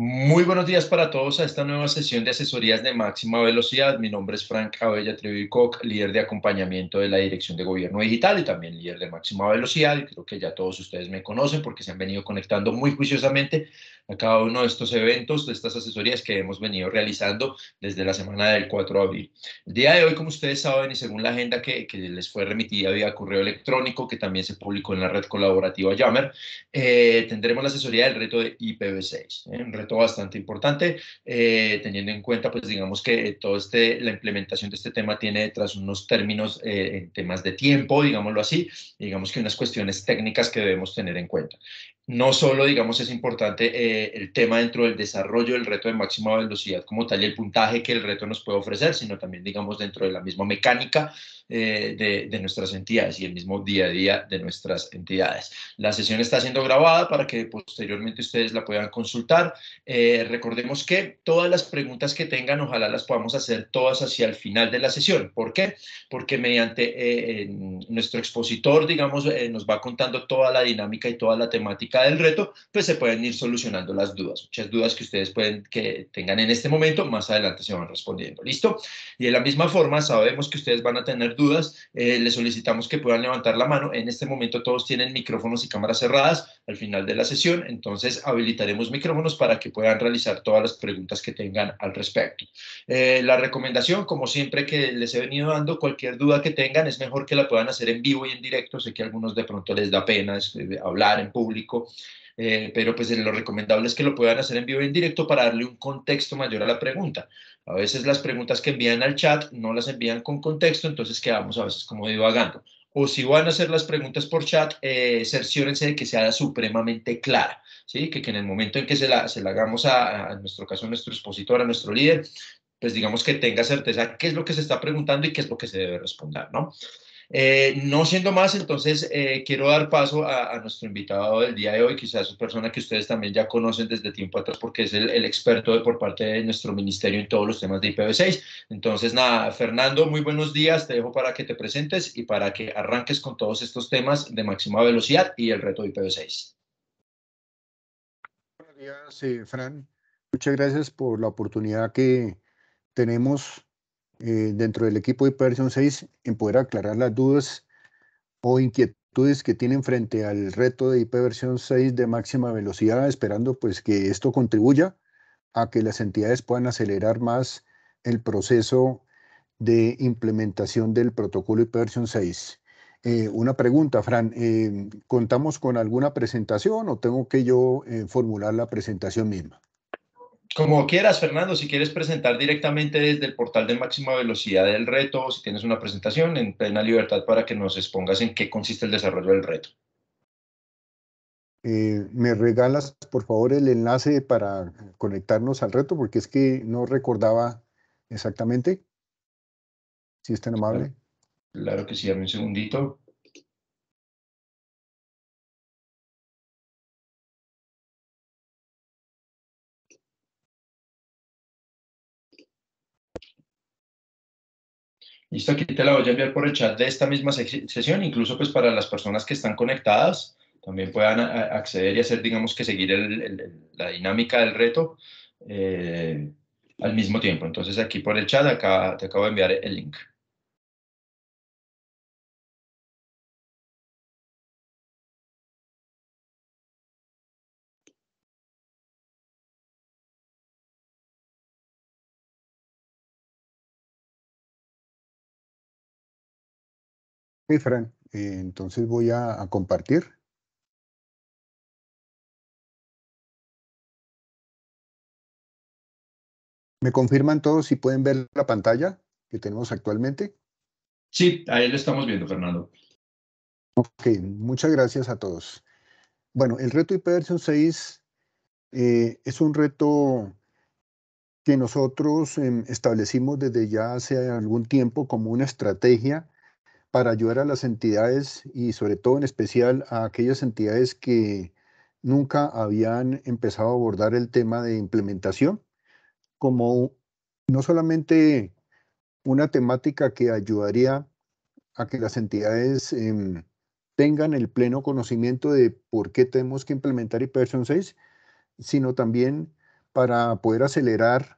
Muy buenos días para todos a esta nueva sesión de asesorías de máxima velocidad. Mi nombre es Frank Abella Trevicoc, líder de acompañamiento de la Dirección de Gobierno Digital y también líder de máxima velocidad. Creo que ya todos ustedes me conocen porque se han venido conectando muy juiciosamente a cada uno de estos eventos, de estas asesorías que hemos venido realizando desde la semana del 4 de abril. El día de hoy, como ustedes saben, y según la agenda que, les fue remitida vía correo electrónico, que también se publicó en la red colaborativa Yammer, eh, tendremos la asesoría del reto de IPv6 bastante importante, eh, teniendo en cuenta, pues digamos que todo este, la implementación de este tema tiene detrás unos términos eh, en temas de tiempo, digámoslo así, digamos que unas cuestiones técnicas que debemos tener en cuenta no solo, digamos, es importante eh, el tema dentro del desarrollo del reto de máxima velocidad como tal y el puntaje que el reto nos puede ofrecer, sino también, digamos, dentro de la misma mecánica eh, de, nuestras entidades y el mismo día a día de nuestras entidades. La sesión está siendo grabada para que posteriormente ustedes la puedan consultar. Eh, recordemos que todas las preguntas que tengan, ojalá las podamos hacer todas hacia el final de la sesión. ¿Por qué? Porque mediante nuestro expositor, digamos, nos va contando toda la dinámica y toda la temática del reto, pues se pueden ir solucionando las dudas. Muchas dudas que ustedes pueden que tengan en este momento, más adelante se van respondiendo. ¿Listo? Y de la misma forma, sabemos que ustedes van a tener dudas, eh, les solicitamos que puedan levantar la mano. En este momento todos tienen micrófonos y cámaras cerradas al final de la sesión, entonces habilitaremos micrófonos para que puedan realizar todas las preguntas que tengan al respecto. Eh, la recomendación, como siempre que les he venido dando, cualquier duda que tengan es mejor que la puedan hacer en vivo y en directo. Sé que a algunos de pronto les da pena este, hablar en público eh, pero pues lo recomendable es que lo puedan hacer en vivo en directo para darle un contexto mayor a la pregunta. A veces las preguntas que envían al chat no las envían con contexto, entonces quedamos a veces como divagando. O si van a hacer las preguntas por chat, eh, cerciórense de que sea supremamente clara, ¿sí? Que, en el momento en que se la, se la hagamos a, en nuestro caso, a nuestro expositor, a nuestro líder, pues digamos que tenga certeza qué es lo que se está preguntando y qué es lo que se debe responder, ¿no? Eh, no siendo más, entonces eh, quiero dar paso a, nuestro invitado del día de hoy, quizás una persona que ustedes también ya conocen desde tiempo atrás porque es el, experto por parte de nuestro ministerio en todos los temas de IPv6. Entonces, nada, Fernando, muy buenos días, te dejo para que te presentes y para que arranques con todos estos temas de máxima velocidad y el reto de IPv6. Buenos días, eh, Fran. Muchas gracias por la oportunidad que tenemos eh, dentro del equipo de ipv 6 en poder aclarar las dudas o inquietudes que tienen frente al reto de ipv 6 de máxima velocidad, esperando pues que esto contribuya a que las entidades puedan acelerar más el proceso de implementación del protocolo ipv 6. Eh, una pregunta, Fran, eh, ¿contamos con alguna presentación o tengo que yo formular la presentación misma? Como quieras, Fernando, si quieres presentar directamente desde el portal de máxima velocidad del reto, si tienes una presentación en plena libertad para que nos expongas en qué consiste el desarrollo del reto. Eh, ¿Me regalas, por favor, el enlace para conectarnos al reto? Porque es que no recordaba exactamente. Si es tan amable. Claro, claro que sí, dame un segundito. Listo, aquí te la voy a enviar por el chat de esta misma sesión, incluso pues para las personas que están conectadas, también puedan eh, acceder y hacer, digamos que seguir la dinámica del reto eh, al mismo tiempo. Entonces aquí por el chat acá, te acabo de enviar el link. Sí, Fran, eh, entonces voy a, compartir. ¿Me confirman todos si pueden ver la pantalla que tenemos actualmente? Sí, ahí lo estamos viendo, Fernando. Ok, muchas gracias a todos. Bueno, el reto IPv 6 eh, es un reto que nosotros em, establecimos desde ya hace algún tiempo como una estrategia para ayudar a las entidades y sobre todo en especial a aquellas entidades que nunca habían empezado a abordar el tema de implementación como no solamente una temática que ayudaría a que las entidades em, tengan el pleno conocimiento de por qué tenemos que implementar ipv 6, sino también para poder acelerar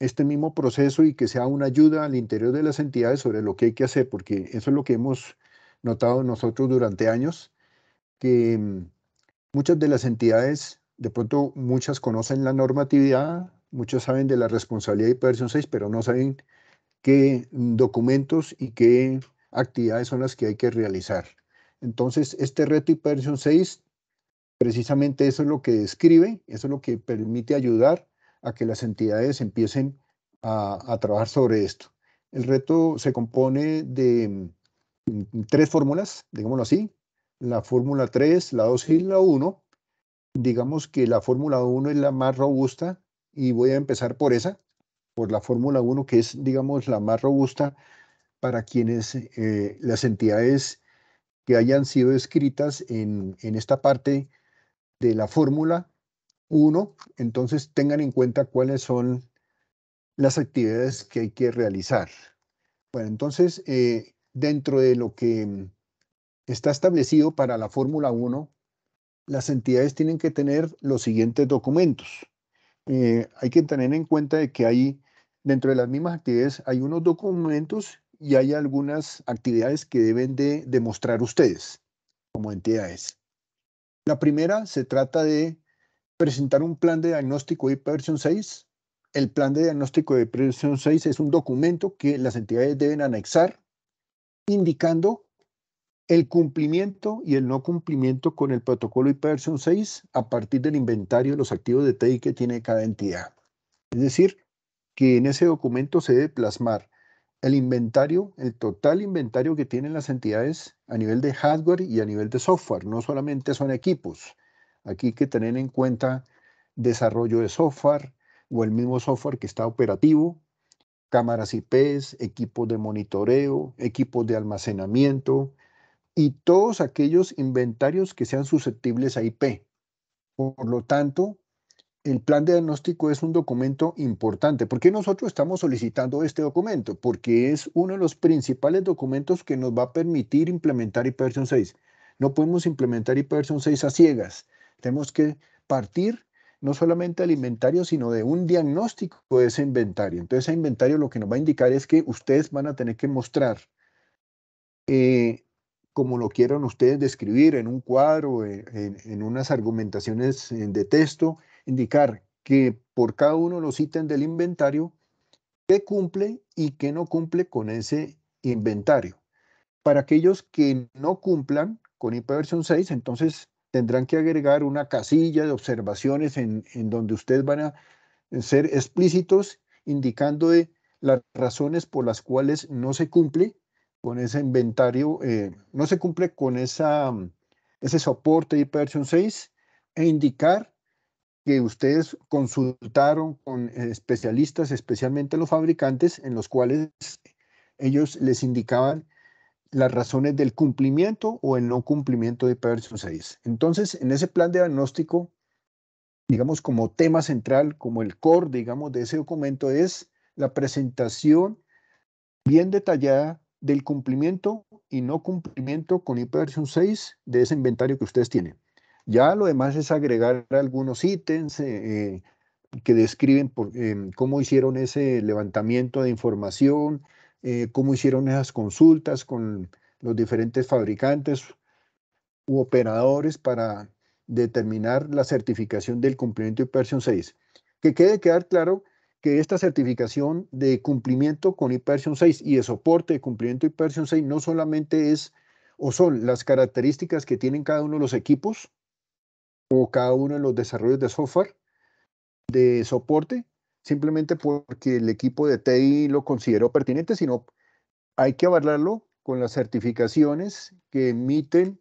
este mismo proceso y que sea una ayuda al interior de las entidades sobre lo que hay que hacer, porque eso es lo que hemos notado nosotros durante años, que mm, muchas de las entidades, de pronto muchas conocen la normatividad, muchos saben de la responsabilidad y versión 6, pero no saben qué documentos y qué actividades son las que hay que realizar. Entonces, este reto versión 6, precisamente eso es lo que describe, eso es lo que permite ayudar a que las entidades empiecen a, trabajar sobre esto. El reto se compone de mm, mm, tres fórmulas, digámoslo así, la fórmula 3, la 2 y la 1. Digamos que la fórmula 1 es la más robusta y voy a empezar por esa, por la fórmula 1 que es, digamos, la más robusta para quienes eh, las entidades que hayan sido escritas en, en esta parte de la fórmula uno, entonces tengan en cuenta cuáles son las actividades que hay que realizar. Bueno, entonces, eh, dentro de lo que mm, está establecido para la Fórmula 1, las entidades tienen que tener los siguientes documentos. Eh, hay que tener en cuenta de que hay, dentro de las mismas actividades, hay unos documentos y hay algunas actividades que deben de demostrar ustedes como entidades. La primera se trata de presentar un plan de diagnóstico de versión 6. El plan de diagnóstico de ipv 6 es un documento que las entidades deben anexar indicando el cumplimiento y el no cumplimiento con el protocolo IP versión 6 a partir del inventario de los activos de TI que tiene cada entidad. Es decir, que en ese documento se debe plasmar el inventario, el total inventario que tienen las entidades a nivel de hardware y a nivel de software. No solamente son equipos, Aquí hay que tener en cuenta desarrollo de software o el mismo software que está operativo, cámaras IPs, equipos de monitoreo, equipos de almacenamiento y todos aquellos inventarios que sean susceptibles a IP. Por lo tanto, el plan de diagnóstico es un documento importante. ¿Por qué nosotros estamos solicitando este documento? Porque es uno de los principales documentos que nos va a permitir implementar IPv6. No podemos implementar IPv6 a ciegas. Tenemos que partir no solamente del inventario, sino de un diagnóstico de ese inventario. Entonces, ese inventario lo que nos va a indicar es que ustedes van a tener que mostrar eh, como lo quieran ustedes describir en un cuadro, eh, en, unas argumentaciones eh, de texto, indicar que por cada uno los ítems del inventario, qué cumple y qué no cumple con ese inventario. Para aquellos que no cumplan con IPv 6, entonces tendrán que agregar una casilla de observaciones en, donde ustedes van a ser explícitos indicando las razones por las cuales no se cumple con ese inventario, eh, no se cumple con esa, ese soporte ipv 6 e indicar que ustedes consultaron con especialistas, especialmente los fabricantes, en los cuales ellos les indicaban las razones del cumplimiento o el no cumplimiento de Pearson 6. Entonces, en ese plan de diagnóstico, digamos como tema central, como el core, digamos, de ese documento es la presentación bien detallada del cumplimiento y no cumplimiento con hiperversión 6 de ese inventario que ustedes tienen. Ya lo demás es agregar algunos ítems eh, eh, que describen em, cómo hicieron ese levantamiento de información, eh, cómo hicieron esas consultas con los diferentes fabricantes u operadores para determinar la certificación del cumplimiento de IPERSION 6. Que quede claro que esta certificación de cumplimiento con IPERSION 6 y de soporte de cumplimiento de IPERSION 6 no solamente es o son las características que tienen cada uno de los equipos o cada uno de los desarrollos de software de soporte, simplemente porque el equipo de TI lo consideró pertinente, sino hay que abarcarlo con las certificaciones que emiten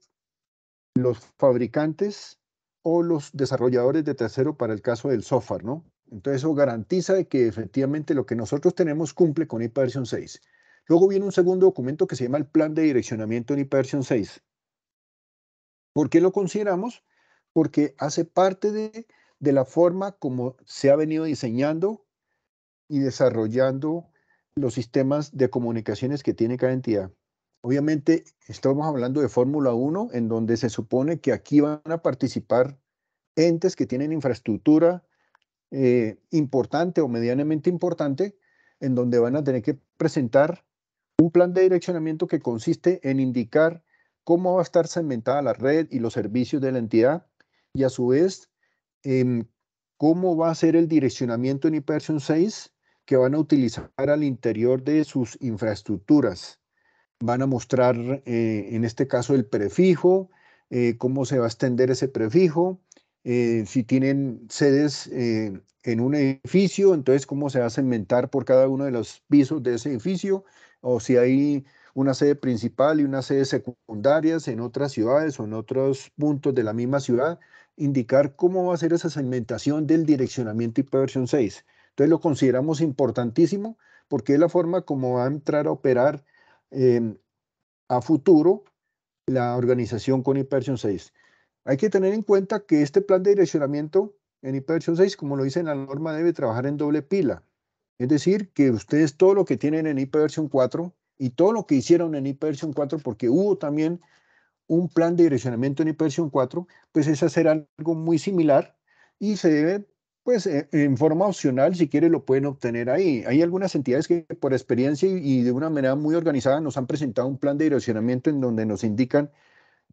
los fabricantes o los desarrolladores de tercero para el caso del software, ¿no? Entonces eso garantiza que efectivamente lo que nosotros tenemos cumple con IPA 6. Luego viene un segundo documento que se llama el plan de direccionamiento en IPA 6. ¿Por qué lo consideramos? Porque hace parte de de la forma como se ha venido diseñando y desarrollando los sistemas de comunicaciones que tiene cada entidad. Obviamente, estamos hablando de Fórmula 1, en donde se supone que aquí van a participar entes que tienen infraestructura eh, importante o medianamente importante, en donde van a tener que presentar un plan de direccionamiento que consiste en indicar cómo va a estar segmentada la red y los servicios de la entidad y a su vez Em, cómo va a ser el direccionamiento en Ipersion 6 que van a utilizar al interior de sus infraestructuras. Van a mostrar, eh, en este caso, el prefijo, eh, cómo se va a extender ese prefijo, eh, si tienen sedes en un edificio, entonces cómo se va a segmentar por cada uno de los pisos de ese edificio, o si hay una sede principal y unas sedes secundarias en otras ciudades o en otros puntos de la misma ciudad indicar cómo va a ser esa segmentación del direccionamiento IP versión 6. Entonces lo consideramos importantísimo porque es la forma como va a entrar a operar em, a futuro la organización con IP 6. Hay que tener en cuenta que este plan de direccionamiento en IP 6, como lo dice la norma, debe trabajar en doble pila. Es decir, que ustedes todo lo que tienen en IP 4 y todo lo que hicieron en IP 4, porque hubo también un plan de direccionamiento en Hypersion 4, pues es hacer algo muy similar y se debe, pues e, en forma opcional, si quiere lo pueden obtener ahí. Hay algunas entidades que por experiencia y de una manera muy organizada nos han presentado un plan de direccionamiento en donde nos indican,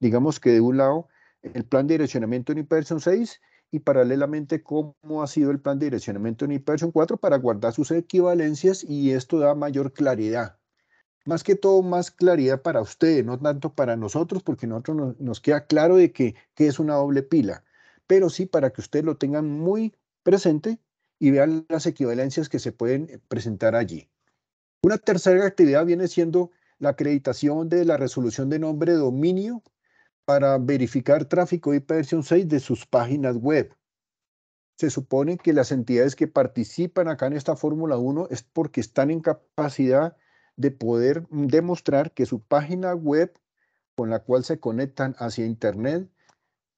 digamos que de un lado, el plan de direccionamiento en Hypersion 6 y paralelamente cómo ha sido el plan de direccionamiento en Hypersion 4 para guardar sus equivalencias y esto da mayor claridad más que todo, más claridad para ustedes, no tanto para nosotros, porque nosotros nos, queda claro de que, es una doble pila, pero sí para que ustedes lo tengan muy presente y vean las equivalencias que se pueden eh, presentar allí. Una tercera actividad viene siendo la acreditación de la resolución de nombre de dominio para verificar tráfico IP versión 6 de sus páginas web. Se supone que las entidades que participan acá en esta Fórmula 1 es porque están en capacidad de poder demostrar que su página web con la cual se conectan hacia Internet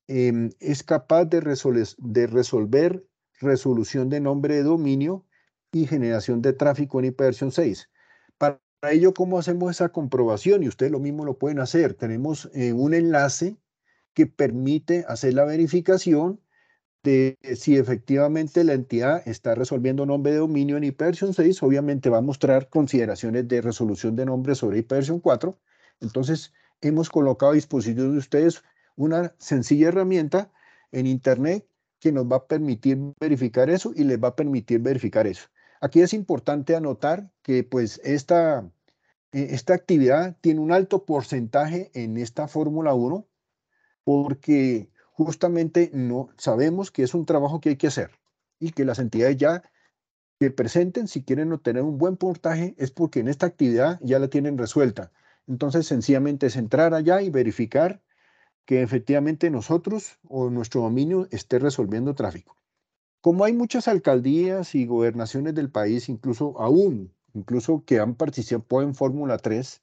em, es capaz de, de resolver resolución de nombre de dominio y generación de tráfico en IPv 6. Para ello, ¿cómo hacemos esa comprobación? Y ustedes lo mismo lo pueden hacer. Tenemos eh, un enlace que permite hacer la verificación si efectivamente la entidad está resolviendo nombre de dominio en Hypersion 6, obviamente va a mostrar consideraciones de resolución de nombre sobre Hypersion 4. Entonces, hemos colocado a disposición de ustedes una sencilla herramienta en Internet que nos va a permitir verificar eso y les va a permitir verificar eso. Aquí es importante anotar que pues esta, e, esta actividad tiene un alto porcentaje en esta Fórmula 1 porque justamente no sabemos que es un trabajo que hay que hacer y que las entidades ya que presenten si quieren obtener un buen portaje es porque en esta actividad ya la tienen resuelta. Entonces, sencillamente es entrar allá y verificar que efectivamente nosotros o nuestro dominio esté resolviendo tráfico. Como hay muchas alcaldías y gobernaciones del país, incluso aún, incluso que han participado en Fórmula 3,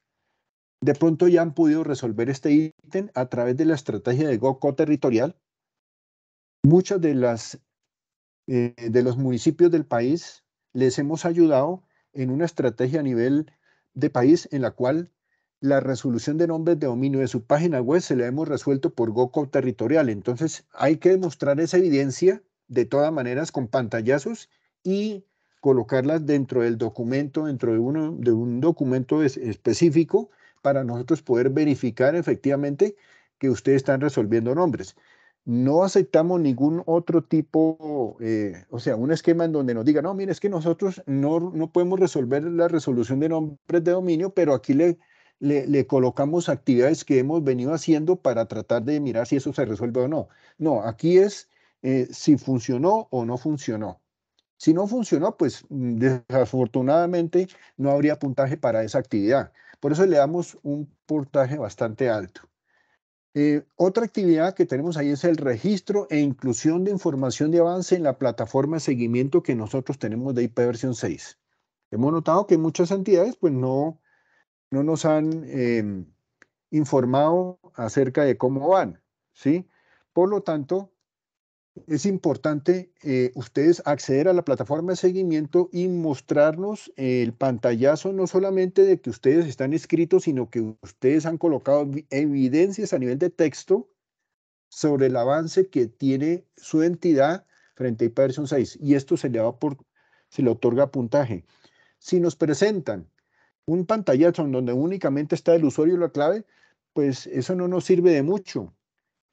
de pronto ya han podido resolver este ítem a través de la estrategia de GOCO territorial. Muchas de, las, eh, de los municipios del país les hemos ayudado en una estrategia a nivel de país en la cual la resolución de nombres de dominio de su página web se la hemos resuelto por GOCO territorial. Entonces hay que demostrar esa evidencia de todas maneras con pantallazos y colocarlas dentro del documento, dentro de, uno, de un documento específico para nosotros poder verificar efectivamente que ustedes están resolviendo nombres. No aceptamos ningún otro tipo, eh, o sea, un esquema en donde nos diga, no, mire, es que nosotros no, podemos resolver la resolución de nombres de dominio, pero aquí le, le, colocamos actividades que hemos venido haciendo para tratar de mirar si eso se resuelve o no. No, aquí es eh, si funcionó o no funcionó. Si no funcionó, pues mm, desafortunadamente no habría puntaje para esa actividad. Por eso le damos un portaje bastante alto. Eh, otra actividad que tenemos ahí es el registro e inclusión de información de avance en la plataforma de seguimiento que nosotros tenemos de IP versión 6. Hemos notado que muchas entidades pues no, no nos han em, informado acerca de cómo van, ¿sí? Por lo tanto, es importante eh, ustedes acceder a la plataforma de seguimiento y mostrarnos el pantallazo no solamente de que ustedes están escritos, sino que ustedes han colocado evidencias a nivel de texto sobre el avance que tiene su entidad frente a Person 6 y esto se le, por, se le otorga puntaje. Si nos presentan un pantallazo en donde únicamente está el usuario y la clave, pues eso no nos sirve de mucho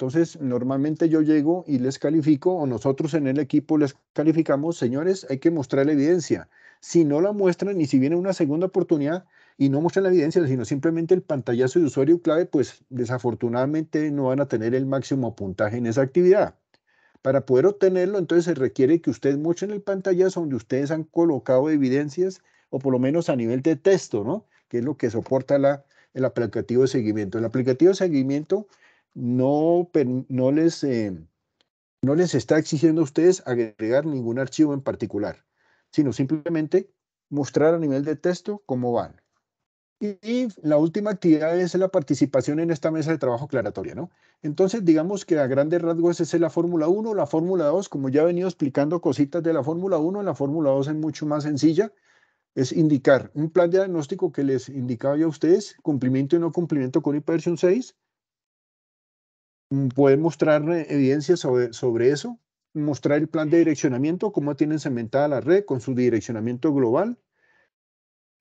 entonces, normalmente yo llego y les califico, o nosotros en el equipo les calificamos, señores, hay que mostrar la evidencia. Si no la muestran y si viene una segunda oportunidad y no muestran la evidencia, sino simplemente el pantallazo de usuario clave, pues desafortunadamente no van a tener el máximo puntaje en esa actividad. Para poder obtenerlo, entonces se requiere que ustedes muestren el pantallazo donde ustedes han colocado evidencias, o por lo menos a nivel de texto, ¿no? Que es lo que soporta el aplicativo de seguimiento. El aplicativo de seguimiento eh, no, les, está exigiendo a ustedes agregar ningún archivo en particular, sino simplemente mostrar a nivel de texto cómo van. Y, la última actividad es la participación en esta mesa de trabajo aclaratoria, ¿no? Entonces, digamos que a grandes rasgos es la Fórmula 1, la Fórmula 2, como ya he venido explicando cositas de la Fórmula 1, la Fórmula 2 es mucho más sencilla, es indicar un plan diagnóstico que les indicaba yo a ustedes, cumplimiento y no cumplimiento con ipv 6, puede mostrar eh, evidencias sobre, eso, mostrar el plan de direccionamiento, cómo tienen cementada la red con su direccionamiento global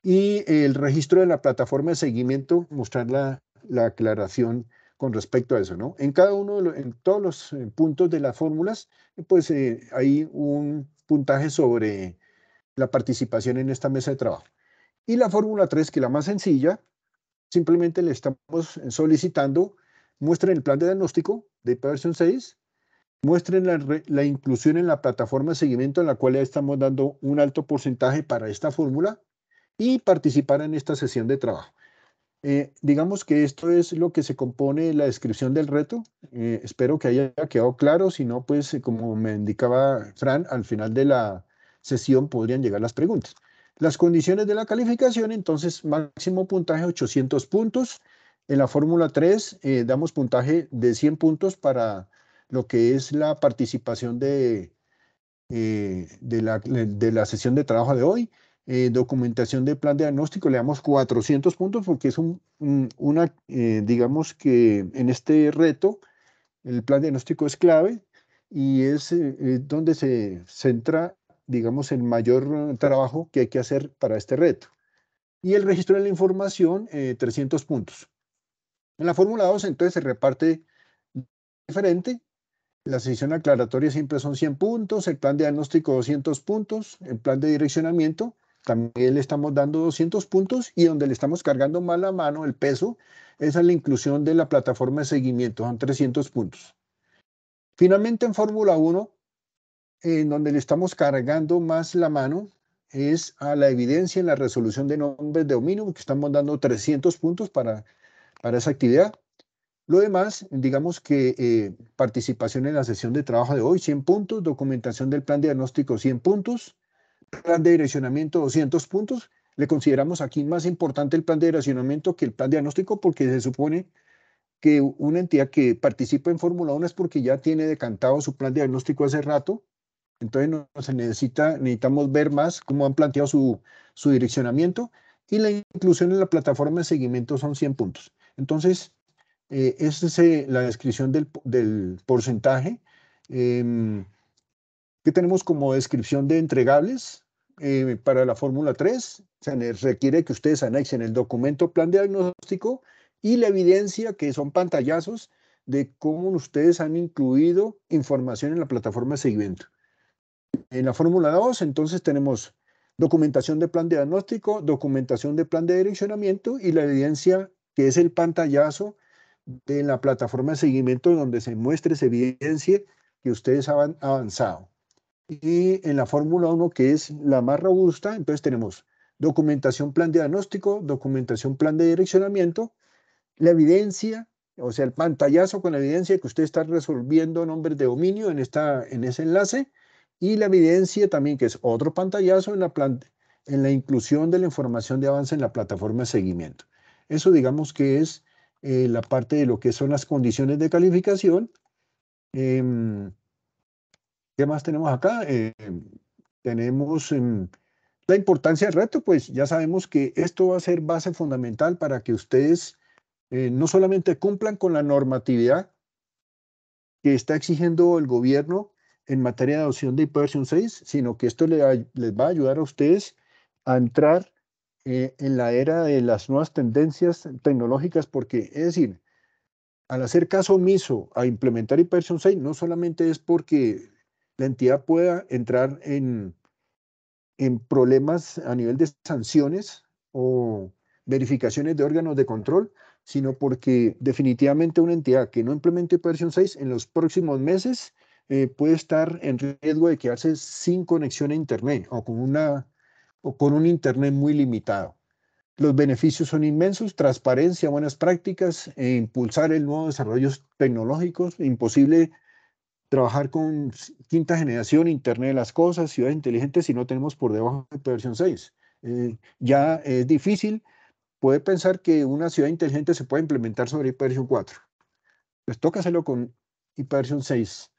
y el registro de la plataforma de seguimiento, mostrar la, aclaración con respecto a eso, ¿no? En cada uno, en todos los eh, puntos de las fórmulas, pues eh, hay un puntaje sobre la participación en esta mesa de trabajo. Y la fórmula 3, que es la más sencilla, simplemente le estamos solicitando muestren el plan de diagnóstico de versión 6, muestren la, inclusión en la plataforma de seguimiento en la cual ya estamos dando un alto porcentaje para esta fórmula y participar en esta sesión de trabajo. Eh, digamos que esto es lo que se compone la descripción del reto. Eh, espero que haya quedado claro. Si no, pues eh, como me indicaba Fran, al final de la sesión podrían llegar las preguntas. Las condiciones de la calificación, entonces, máximo puntaje 800 puntos. En la Fórmula 3 eh, damos puntaje de 100 puntos para lo que es la participación de, eh, de, la, sesión de trabajo de hoy. Eh, documentación de plan diagnóstico, le damos 400 puntos porque es una, digamos que en este reto el plan diagnóstico es clave y es donde se centra, digamos, el mayor trabajo que hay que hacer para este reto. Y el registro de la información, 300 puntos. En la Fórmula 2 entonces se reparte diferente. La sesión aclaratoria siempre son 100 puntos, el plan diagnóstico 200 puntos, el plan de direccionamiento también le estamos dando 200 puntos y donde le estamos cargando más la mano, el peso, es a la inclusión de la plataforma de seguimiento, son 300 puntos. Finalmente en Fórmula 1, en donde le estamos cargando más la mano, es a la evidencia en la resolución de nombres de dominio, que estamos dando 300 puntos para para esa actividad. Lo demás, digamos que eh, participación en la sesión de trabajo de hoy, 100 puntos, documentación del plan diagnóstico, 100 puntos, plan de direccionamiento, 200 puntos. Le consideramos aquí más importante el plan de direccionamiento que el plan diagnóstico porque se supone que una entidad que participa en Fórmula 1 es porque ya tiene decantado su plan diagnóstico hace rato. Entonces se necesita, necesitamos ver más cómo han planteado su, su direccionamiento y la inclusión en la plataforma de seguimiento son 100 puntos. Entonces, eh, es la descripción del, porcentaje. Em, que tenemos como descripción de entregables eh, para la fórmula 3? Se requiere que ustedes anexen el documento plan diagnóstico y la evidencia, que son pantallazos, de cómo ustedes han incluido información en la plataforma de seguimiento. En la fórmula 2, entonces tenemos documentación de plan diagnóstico, documentación de plan de direccionamiento y la evidencia que es el pantallazo de la plataforma de seguimiento donde se muestre, se evidencia que ustedes han avanzado. Y en la Fórmula 1, que es la más robusta, entonces tenemos documentación plan diagnóstico, documentación plan de direccionamiento, la evidencia, o sea, el pantallazo con la evidencia que usted está resolviendo nombres de dominio en, esta, en ese enlace, y la evidencia también, que es otro pantallazo en la, en la inclusión de la información de avance en la plataforma de seguimiento. Eso digamos que es eh, la parte de lo que son las condiciones de calificación. Em, ¿Qué más tenemos acá? Eh, tenemos em, la importancia del reto, pues ya sabemos que esto va a ser base fundamental para que ustedes eh, no solamente cumplan con la normatividad que está exigiendo el gobierno en materia de adopción de Person 6, sino que esto les va a ayudar a ustedes a entrar eh, en la era de las nuevas tendencias tecnológicas, porque es decir, al hacer caso omiso a implementar Hypersion 6, no solamente es porque la entidad pueda entrar en, en problemas a nivel de sanciones o verificaciones de órganos de control, sino porque definitivamente una entidad que no implemente Hypersion 6 en los próximos meses eh, puede estar en riesgo de quedarse sin conexión a Internet o con una o con un Internet muy limitado. Los beneficios son inmensos, transparencia, buenas prácticas, e impulsar el nuevo desarrollo tecnológico imposible trabajar con quinta generación, Internet de las Cosas, ciudades inteligentes, si no tenemos por debajo de versión 6. Eh, ya es difícil puede pensar que una ciudad inteligente se puede implementar sobre version 4. pues toca hacerlo con versión 6.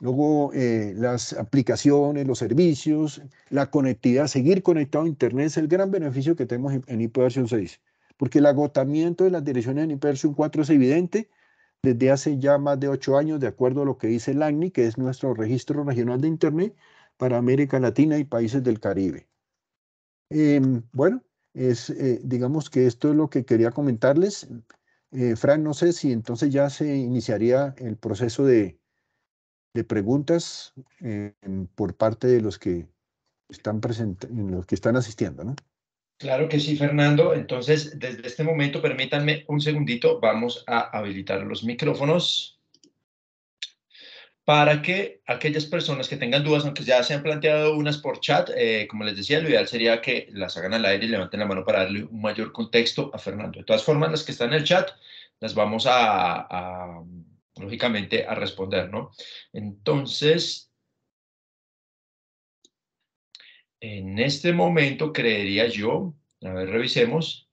Luego, eh, las aplicaciones, los servicios, la conectividad, seguir conectado a Internet es el gran beneficio que tenemos en, ipv 6, porque el agotamiento de las direcciones en ipv 4 es evidente desde hace ya más de ocho años, de acuerdo a lo que dice el ACNI, que es nuestro registro regional de Internet para América Latina y países del Caribe. Em, bueno, es, eh, digamos que esto es lo que quería comentarles. Eh, Fran, no sé si entonces ya se iniciaría el proceso de, de preguntas eh, por parte de los que están presentes, los que están asistiendo, ¿no? Claro que sí, Fernando. Entonces, desde este momento, permítanme un segundito, vamos a habilitar los micrófonos para que aquellas personas que tengan dudas, aunque ya se han planteado unas por chat, eh, como les decía, lo ideal sería que las hagan al aire y levanten la mano para darle un mayor contexto a Fernando. De todas formas, las que están en el chat, las vamos a lógicamente, a responder, ¿no? Entonces, en este momento creería yo, a ver, revisemos,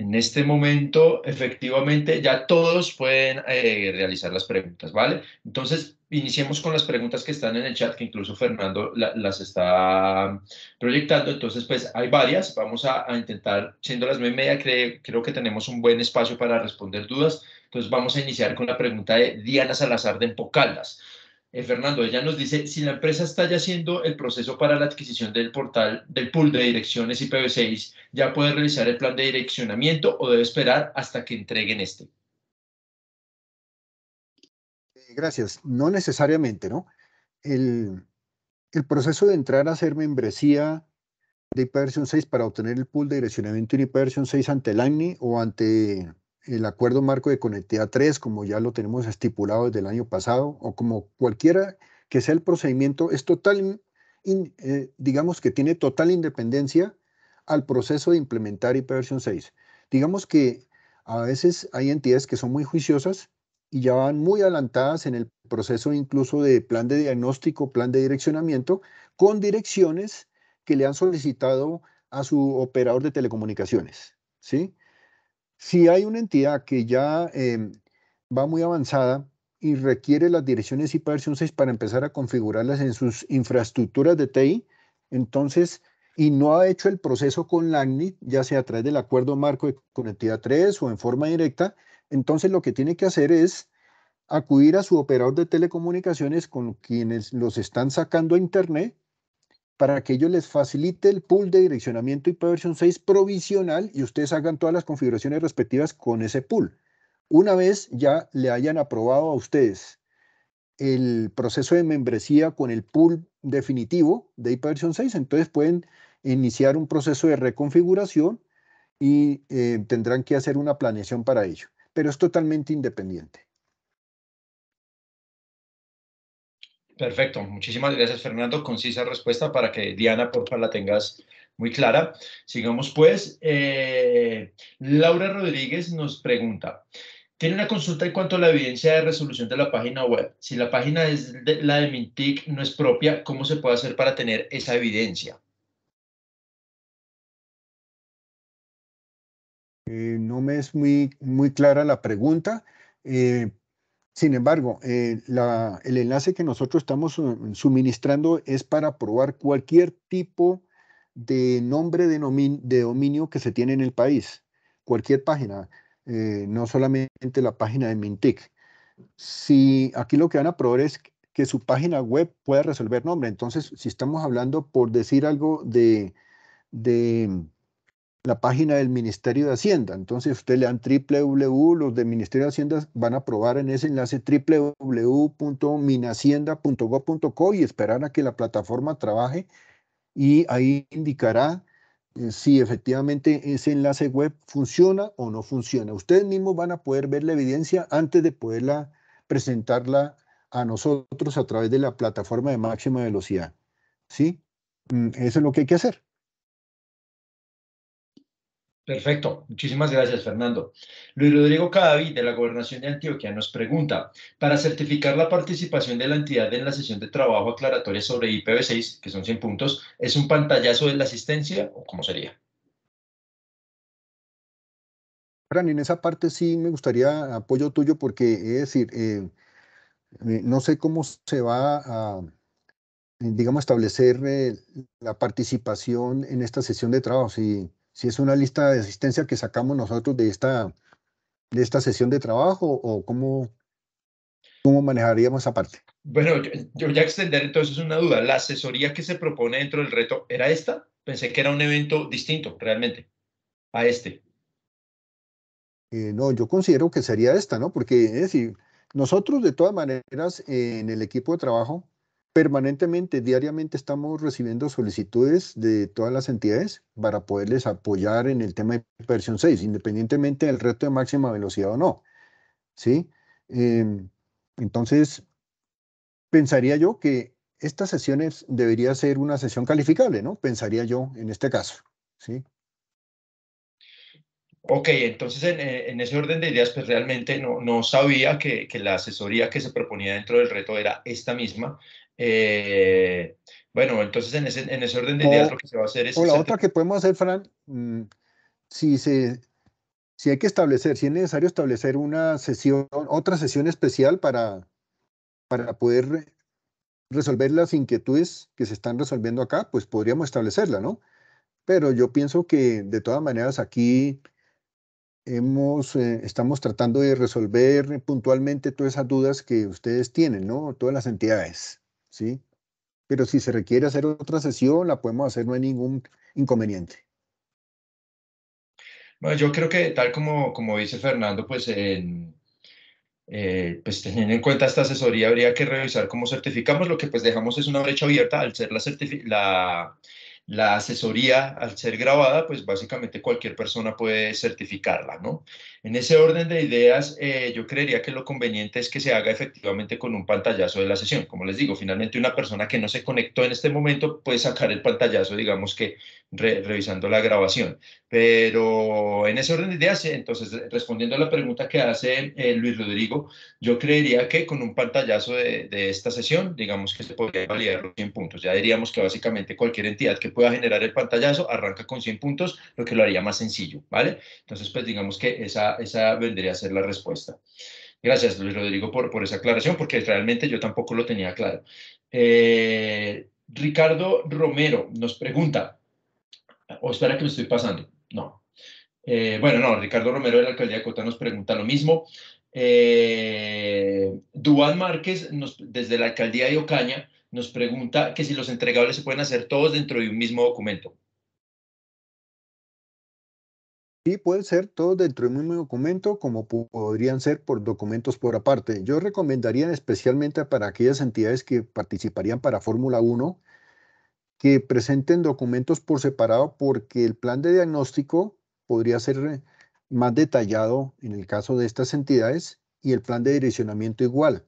en este momento, efectivamente, ya todos pueden eh, realizar las preguntas, ¿vale? Entonces, iniciemos con las preguntas que están en el chat, que incluso Fernando las está proyectando. Entonces, pues hay varias. Vamos a, intentar, siendo las nueve media, creo que tenemos un buen espacio para responder dudas. Entonces, vamos a iniciar con la pregunta de Diana Salazar de Empocaldas. Eh, Fernando, ella nos dice, si la empresa está ya haciendo el proceso para la adquisición del portal del pool de direcciones IPv6, ¿ya puede realizar el plan de direccionamiento o debe esperar hasta que entreguen este? Eh, gracias. No necesariamente, ¿no? El, proceso de entrar a ser membresía de IPv6 para obtener el pool de direccionamiento en IPv6 ante el ANI o ante el acuerdo marco de conectividad 3, como ya lo tenemos estipulado desde el año pasado, o como cualquiera que sea el procedimiento, es total, eh, digamos que tiene total independencia al proceso de implementar IP 6. Digamos que a veces hay entidades que son muy juiciosas y ya van muy adelantadas en el proceso incluso de plan de diagnóstico, plan de direccionamiento, con direcciones que le han solicitado a su operador de telecomunicaciones, ¿sí? Si hay una entidad que ya em, va muy avanzada y requiere las direcciones IP 6 para empezar a configurarlas en sus infraestructuras de TI, entonces, y no ha hecho el proceso con LACNIC, ya sea a través del acuerdo marco de conectividad 3 o en forma directa, entonces lo que tiene que hacer es acudir a su operador de telecomunicaciones con quienes los están sacando a Internet para que ellos les facilite el pool de direccionamiento IPv 6 provisional y ustedes hagan todas las configuraciones respectivas con ese pool. Una vez ya le hayan aprobado a ustedes el proceso de membresía con el pool definitivo de IPv 6, entonces pueden iniciar un proceso de reconfiguración y eh, tendrán que hacer una planeación para ello, pero es totalmente independiente. Perfecto, muchísimas gracias Fernando. Concisa respuesta para que Diana, por favor, la tengas muy clara. Sigamos pues. Eh, Laura Rodríguez nos pregunta, tiene una consulta en cuanto a la evidencia de resolución de la página web. Si la página es de, la de Mintic no es propia, ¿cómo se puede hacer para tener esa evidencia? Eh, no me es muy, muy clara la pregunta. Eh, sin embargo, eh, el enlace que nosotros estamos eh, suministrando es para probar cualquier tipo de nombre de, dominio que se tiene en el país, cualquier página, eh, no solamente la página de Mintic. Si aquí lo que van a probar es que su página web pueda resolver nombre, entonces si estamos hablando por decir algo de la página del Ministerio de Hacienda. Entonces, usted le dan www, los del Ministerio de Hacienda van a probar en ese enlace www.minhacienda.gov.co y esperar a que la plataforma trabaje y ahí indicará eh, si efectivamente ese enlace web funciona o no funciona. Ustedes mismos van a poder ver la evidencia antes de poderla presentarla a nosotros a través de la plataforma de máxima velocidad. ¿Sí? Mm, eso es lo que hay que hacer. Perfecto, muchísimas gracias Fernando. Luis Rodrigo Cadavi de la Gobernación de Antioquia nos pregunta, para certificar la participación de la entidad en la sesión de trabajo aclaratoria sobre IPv6, que son 100 puntos, ¿es un pantallazo de la asistencia o cómo sería? Fran, en esa parte sí me gustaría apoyo tuyo porque, es decir, eh, no sé cómo se va a digamos, establecer eh, la participación en esta sesión de trabajo, si es una lista de asistencia que sacamos nosotros de esta, de esta sesión de trabajo o cómo, cómo manejaríamos esa parte. Bueno, yo, voy a extender entonces una duda. ¿La asesoría que se propone dentro del reto era esta? Pensé que era un evento distinto realmente a este. Eh, no, yo considero que sería esta, ¿no? Porque es decir, nosotros de todas maneras en el equipo de trabajo Permanentemente, diariamente estamos recibiendo solicitudes de todas las entidades para poderles apoyar en el tema de versión 6, independientemente del reto de máxima velocidad o no. ¿Sí? Em, entonces, pensaría yo que estas sesiones debería ser una sesión calificable, ¿no? Pensaría yo en este caso, ¿sí? Ok, entonces eh, en, ese orden de ideas, pues realmente no, no sabía que, que, la asesoría que se proponía dentro del reto era esta misma, eh, bueno, entonces en ese, orden de ideas lo que se va a hacer es... O la otra que podemos hacer, Fran, mm, si, se, hay que establecer, si es necesario establecer una sesión, otra sesión especial para, para poder resolver las inquietudes que se están resolviendo acá, pues podríamos establecerla, ¿no? Pero yo pienso que de todas maneras aquí hemos, eh, estamos tratando de resolver puntualmente todas esas dudas que ustedes tienen, ¿no? Todas las entidades. ¿sí? Pero si se requiere hacer otra sesión, la podemos hacer, no hay ningún inconveniente. Bueno, yo creo que tal como, como dice Fernando, pues, en eh, pues teniendo en cuenta esta asesoría habría que revisar cómo certificamos, lo que pues dejamos es una brecha abierta al ser la, certificación la asesoría, al ser grabada, pues básicamente cualquier persona puede certificarla, ¿no? En ese orden de ideas, eh, yo creería que lo conveniente es que se haga efectivamente con un pantallazo de la sesión. Como les digo, finalmente una persona que no se conectó en este momento puede sacar el pantallazo, digamos que revisando la grabación. Pero en ese orden de ideas, eh, entonces, respondiendo a la pregunta que hace eh, Luis Rodrigo, yo creería que con un pantallazo de, de esta sesión, digamos que se podría validar los 100 puntos. Ya diríamos que básicamente cualquier entidad que pueda pueda generar el pantallazo, arranca con 100 puntos, lo que lo haría más sencillo, ¿vale? Entonces, pues digamos que esa, esa vendría a ser la respuesta. Gracias, Luis Rodrigo, por, por esa aclaración, porque realmente yo tampoco lo tenía claro. Eh, Ricardo Romero nos pregunta, o espera que me estoy pasando, no. Eh, bueno, no, Ricardo Romero de la Alcaldía de Cota nos pregunta lo mismo. Eh, Duan Márquez, desde la Alcaldía de Ocaña, nos pregunta que si los entregables se pueden hacer todos dentro de un mismo documento. Sí, pueden ser todos dentro de un mismo documento, como podrían ser por documentos por aparte. Yo recomendaría especialmente para aquellas entidades que participarían para Fórmula 1 que presenten documentos por separado porque el plan de diagnóstico podría ser eh, más detallado en el caso de estas entidades y el plan de direccionamiento igual.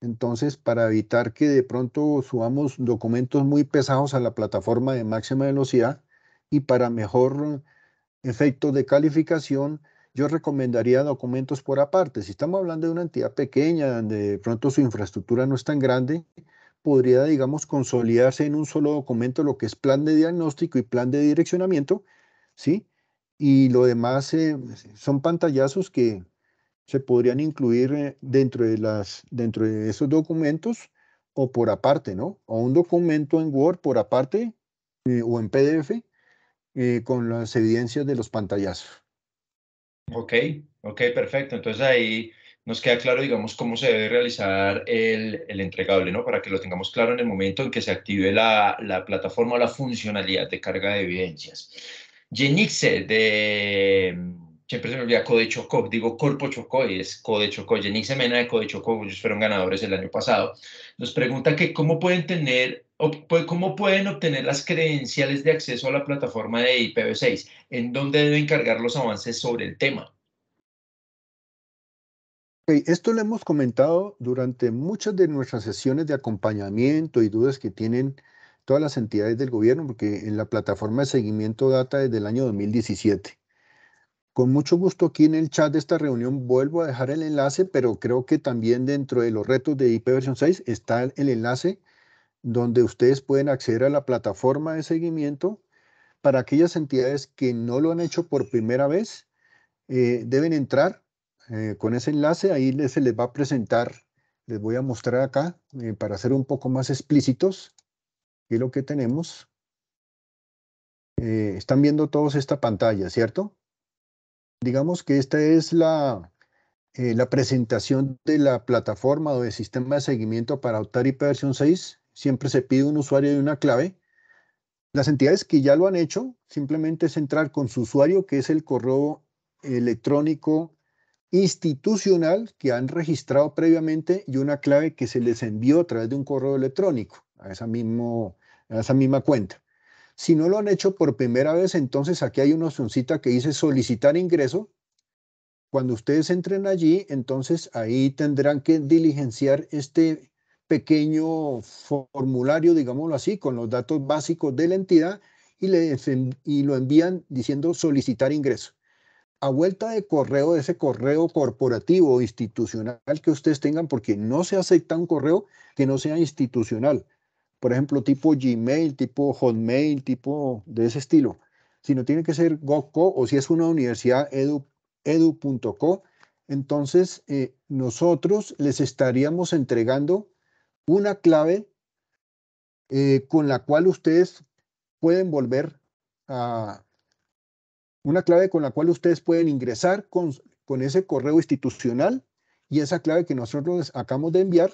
Entonces, para evitar que de pronto subamos documentos muy pesados a la plataforma de máxima velocidad y para mejor efecto de calificación, yo recomendaría documentos por aparte. Si estamos hablando de una entidad pequeña, donde de pronto su infraestructura no es tan grande, podría, digamos, consolidarse en un solo documento lo que es plan de diagnóstico y plan de direccionamiento, ¿sí? Y lo demás eh, son pantallazos que se podrían incluir eh, dentro de, las, dentro de esos documentos o por aparte, ¿no? O un documento en Word por aparte eh, o en PDF eh, con las evidencias de los pantallazos. Ok, ok, perfecto. Entonces ahí nos queda claro, digamos, cómo se debe realizar el, el entregable, ¿no? Para que lo tengamos claro en el momento en que se active la, la plataforma o la funcionalidad de carga de evidencias. Genixe de siempre se me olvida Code Chocó, digo Corpo Chocó y es Code Chocó, Jenny Semena de Code ellos fueron ganadores el año pasado, nos pregunta que cómo pueden tener pues, cómo pueden obtener las credenciales de acceso a la plataforma de IPv6, en dónde deben cargar los avances sobre el tema. Esto lo hemos comentado durante muchas de nuestras sesiones de acompañamiento y dudas que tienen todas las entidades del gobierno, porque en la plataforma de seguimiento data desde el año 2017. Con mucho gusto aquí en el chat de esta reunión vuelvo a dejar el enlace, pero creo que también dentro de los retos de IP versión 6 está el enlace donde ustedes pueden acceder a la plataforma de seguimiento para aquellas entidades que no lo han hecho por primera vez. Eh, deben entrar eh, con ese enlace, ahí se les va a presentar, les voy a mostrar acá eh, para ser un poco más explícitos es lo que tenemos. están viendo todos esta pantalla, ¿cierto? digamos que esta es eh, la, presentación de la plataforma o de sistema de seguimiento para Autari versión 6. Siempre se pide un usuario y una clave. Las entidades que ya lo han hecho, simplemente es entrar con su usuario, que es el correo electrónico institucional que han registrado previamente y una clave que se les envió a través de un correo electrónico a esa, mismo, a esa misma cuenta. Si no lo han hecho por primera vez, entonces aquí hay una opcióncita que dice solicitar ingreso. Cuando ustedes entren allí, entonces ahí tendrán que diligenciar este pequeño formulario, digámoslo así, con los datos básicos de la entidad y, le y lo envían diciendo solicitar ingreso. A vuelta de correo, de ese correo corporativo o institucional que ustedes tengan, porque no se acepta un correo que no sea institucional por ejemplo, tipo Gmail, tipo Hotmail, tipo de ese estilo, si no tiene que ser GoCo o si es una universidad edu.co. entonces, eh, nosotros les estaríamos entregando una clave eh, con la cual ustedes pueden volver a una clave con la cual ustedes pueden ingresar con, con ese correo institucional y esa clave que nosotros les acabamos de enviar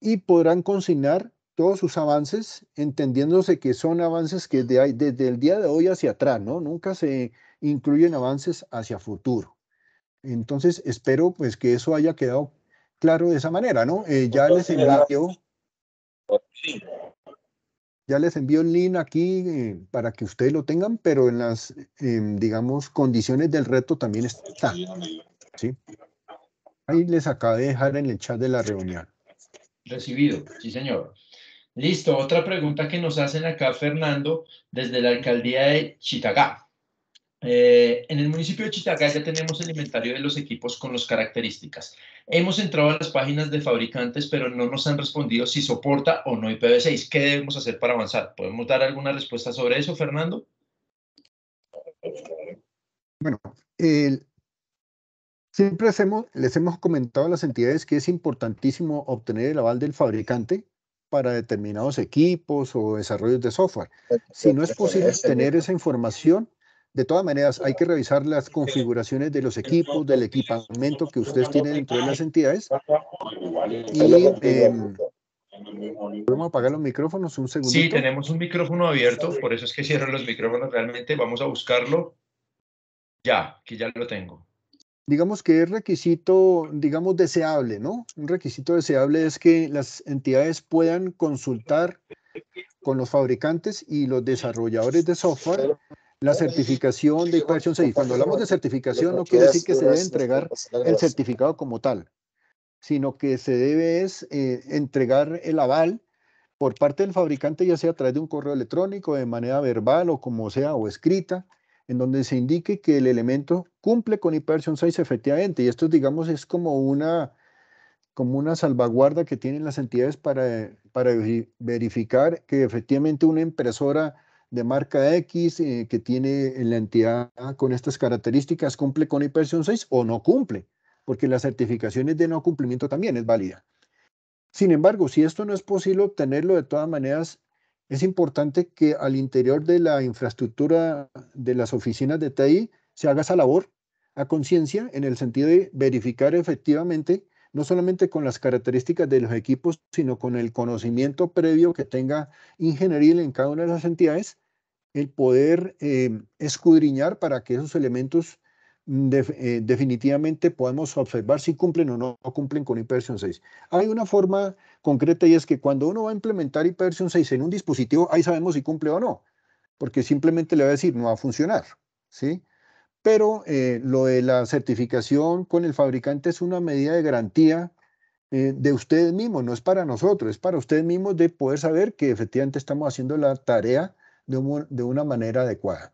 y podrán consignar todos sus avances, entendiéndose que son avances que de, desde el día de hoy hacia atrás, ¿no? Nunca se incluyen avances hacia futuro. Entonces, espero pues que eso haya quedado claro de esa manera, ¿no? Eh, ya les envío... Pues, ya les envío el link aquí eh, para que ustedes lo tengan, pero en las, em, digamos, condiciones del reto también está. ¿sí? Ahí les acabé de dejar en el chat de la reunión. Recibido, sí señor. Listo, otra pregunta que nos hacen acá, Fernando, desde la alcaldía de Chitagá. Eh, en el municipio de Chitagá ya tenemos el inventario de los equipos con las características. Hemos entrado a las páginas de fabricantes, pero no nos han respondido si soporta o no IPv6. ¿Qué debemos hacer para avanzar? ¿Podemos dar alguna respuesta sobre eso, Fernando? Bueno, siempre les hemos comentado a las entidades que es importantísimo obtener el aval del fabricante para determinados equipos o desarrollos de software. Pues, si pues, no es pues, posible tener esa información, de todas maneras hay que revisar las configuraciones de los equipos, del equipamiento que ustedes tienen dentro de las entidades. Y Vamos em, a apagar los micrófonos un segundo. Sí, tenemos un micrófono abierto, por eso es que cierro los micrófonos realmente. Vamos a buscarlo. Ya, que ya lo tengo digamos que es requisito, digamos, deseable, ¿no? Un requisito deseable es que las entidades puedan consultar con los fabricantes y los desarrolladores de software la certificación de Equation 6. Cuando hablamos de certificación no quiere decir que se debe entregar el certificado como tal, sino que se debe es eh, entregar el aval por parte del fabricante, ya sea a través de un correo electrónico, de manera verbal o como sea, o escrita, en donde se indique que el elemento cumple con hipersión 6 efectivamente. Y esto, digamos, es como una, como una salvaguarda que tienen las entidades para, para verificar que efectivamente una impresora de marca X eh, que tiene la entidad con estas características cumple con hipersión 6 o no cumple, porque las certificaciones de no cumplimiento también es válida. Sin embargo, si esto no es posible obtenerlo, de todas maneras es importante que al interior de la infraestructura de las oficinas de TI se haga esa labor a conciencia en el sentido de verificar efectivamente, no solamente con las características de los equipos, sino con el conocimiento previo que tenga Ingeniería en cada una de las entidades, el poder eh, escudriñar para que esos elementos eh, definitivamente podemos observar si cumplen o no cumplen con ipv 6. Hay una forma concreta y es que cuando uno va a implementar ipv 6 en un dispositivo, ahí sabemos si cumple o no, porque simplemente le va a decir no va a funcionar, ¿sí? Pero eh, lo de la certificación con el fabricante es una medida de garantía eh, de ustedes mismos, no es para nosotros, es para ustedes mismos de poder saber que efectivamente estamos haciendo la tarea de una manera adecuada.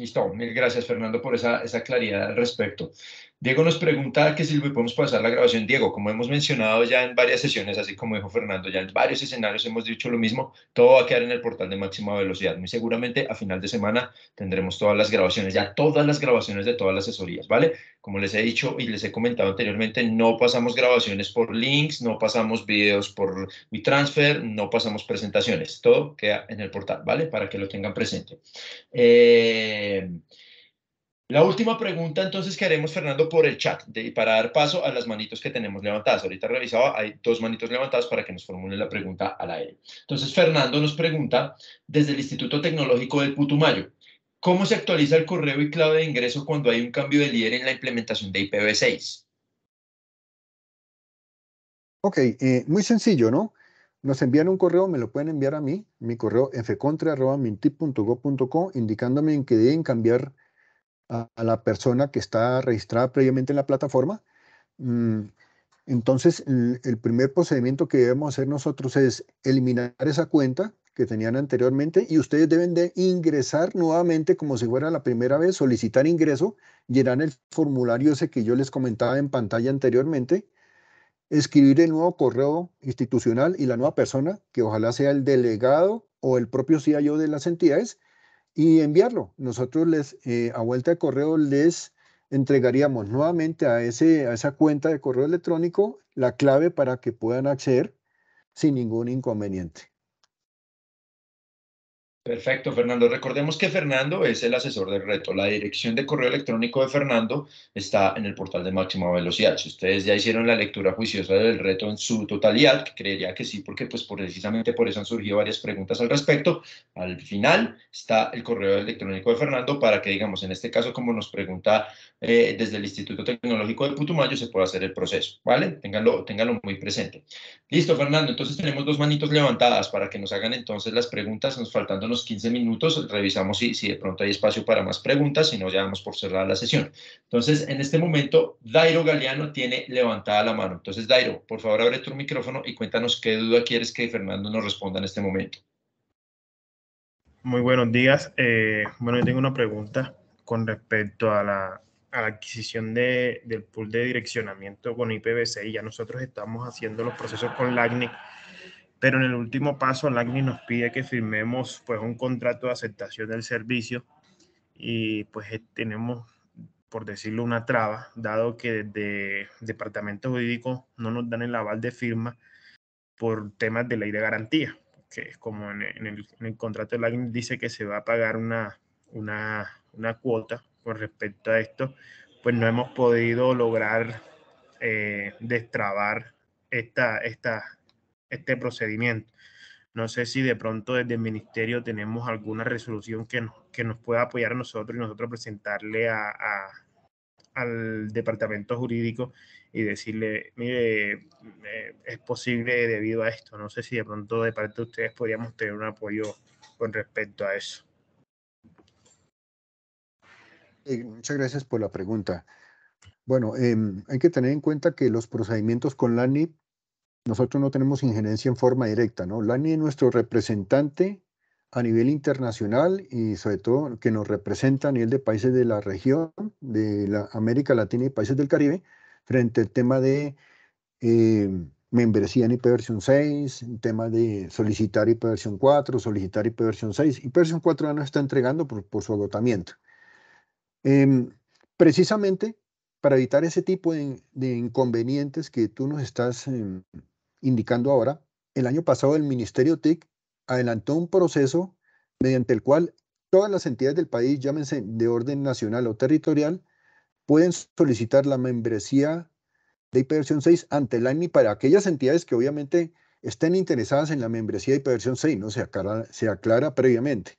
Listo, mil gracias Fernando por esa, esa claridad al respecto. Diego nos pregunta que si podemos pasar la grabación. Diego, como hemos mencionado ya en varias sesiones, así como dijo Fernando, ya en varios escenarios hemos dicho lo mismo, todo va a quedar en el portal de máxima velocidad. Muy seguramente a final de semana tendremos todas las grabaciones, ya todas las grabaciones de todas las asesorías, ¿vale? Como les he dicho y les he comentado anteriormente, no pasamos grabaciones por links, no pasamos videos por transfer, no pasamos presentaciones, todo queda en el portal, ¿vale? Para que lo tengan presente. Eh... La última pregunta entonces que haremos, Fernando, por el chat, para dar paso a las manitos que tenemos levantadas. Ahorita revisaba, hay dos manitos levantadas para que nos formule la pregunta a la aire. Entonces, Fernando nos pregunta desde el Instituto Tecnológico del Putumayo, ¿cómo se actualiza el correo y clave de ingreso cuando hay un cambio de líder en la implementación de IPv6? Ok, eh, muy sencillo, ¿no? Nos envían un correo, me lo pueden enviar a mí, mi correo fcontra.mintip.go.co, indicándome en que deben cambiar a, la persona que está registrada previamente en la plataforma. Mm, entonces, el primer procedimiento que debemos hacer nosotros es eliminar esa cuenta que tenían anteriormente y ustedes deben de ingresar nuevamente como si fuera la primera vez, solicitar ingreso, llenar el formulario ese que yo les comentaba en pantalla anteriormente, escribir el nuevo correo institucional y la nueva persona, que ojalá sea el delegado o el propio CIO de las entidades, y enviarlo. Nosotros les, eh, a vuelta de correo les entregaríamos nuevamente a, ese, a esa cuenta de correo electrónico la clave para que puedan acceder sin ningún inconveniente. Perfecto, Fernando. Recordemos que Fernando es el asesor del reto. La dirección de correo electrónico de Fernando está en el portal de máxima velocidad. Si ustedes ya hicieron la lectura juiciosa del reto en su totalidad, que creería que sí, porque pues precisamente por eso han surgido varias preguntas al respecto, al final está el correo electrónico de Fernando para que, digamos, en este caso, como nos pregunta eh, desde el Instituto Tecnológico de Putumayo, se pueda hacer el proceso, ¿vale? Ténganlo, ténganlo muy presente. Listo, Fernando. Entonces tenemos dos manitos levantadas para que nos hagan entonces las preguntas, nos faltando los 15 minutos, revisamos si, si de pronto hay espacio para más preguntas, si no, ya vamos por cerrar la sesión. Entonces, en este momento, Dairo Galeano tiene levantada la mano. Entonces, Dairo, por favor, abre tu micrófono y cuéntanos qué duda quieres que Fernando nos responda en este momento. Muy buenos días. Eh, bueno, yo tengo una pregunta con respecto a la, adquisición de, del pool de direccionamiento con IPv6. Ya nosotros estamos haciendo los procesos con LACNIC pero en el último paso LACNI nos pide que firmemos pues un contrato de aceptación del servicio y pues eh, tenemos, por decirlo, una traba, dado que desde Departamento Jurídico no nos dan el aval de firma por temas de ley de garantía, que es como en el, el contrato de dice que se va a pagar una, una, una cuota con respecto a esto, pues no hemos podido lograr eh, destrabar esta, esta, este procedimiento. No sé si de pronto desde el ministerio tenemos alguna resolución que nos, que nos pueda apoyar a nosotros y nosotros presentarle a, al departamento jurídico y decirle, mire, eh, es posible debido a esto. No sé si de pronto de parte de ustedes podríamos tener un apoyo con respecto a eso. Eh, muchas gracias por la pregunta. Bueno, em, hay que tener en cuenta que los procedimientos con la NIP nosotros no tenemos injerencia en forma directa, ¿no? Lani es nuestro representante a nivel internacional y sobre todo que nos representa a nivel de países de la región, de la América Latina y países del Caribe, frente al tema de eh, membresía en IPv 6, el tema de solicitar IPv 4, solicitar IPv 6. versión 4 ya nos está entregando por, su agotamiento. Em, precisamente para evitar ese tipo de, inconvenientes que tú nos estás em, indicando ahora, el año pasado el Ministerio TIC adelantó un proceso mediante el cual todas las entidades del país, llámense de orden nacional o territorial, pueden solicitar la membresía de IPv 6 ante el ANI para aquellas entidades que obviamente estén interesadas en la membresía de IPv 6, ¿no? Se aclara, previamente.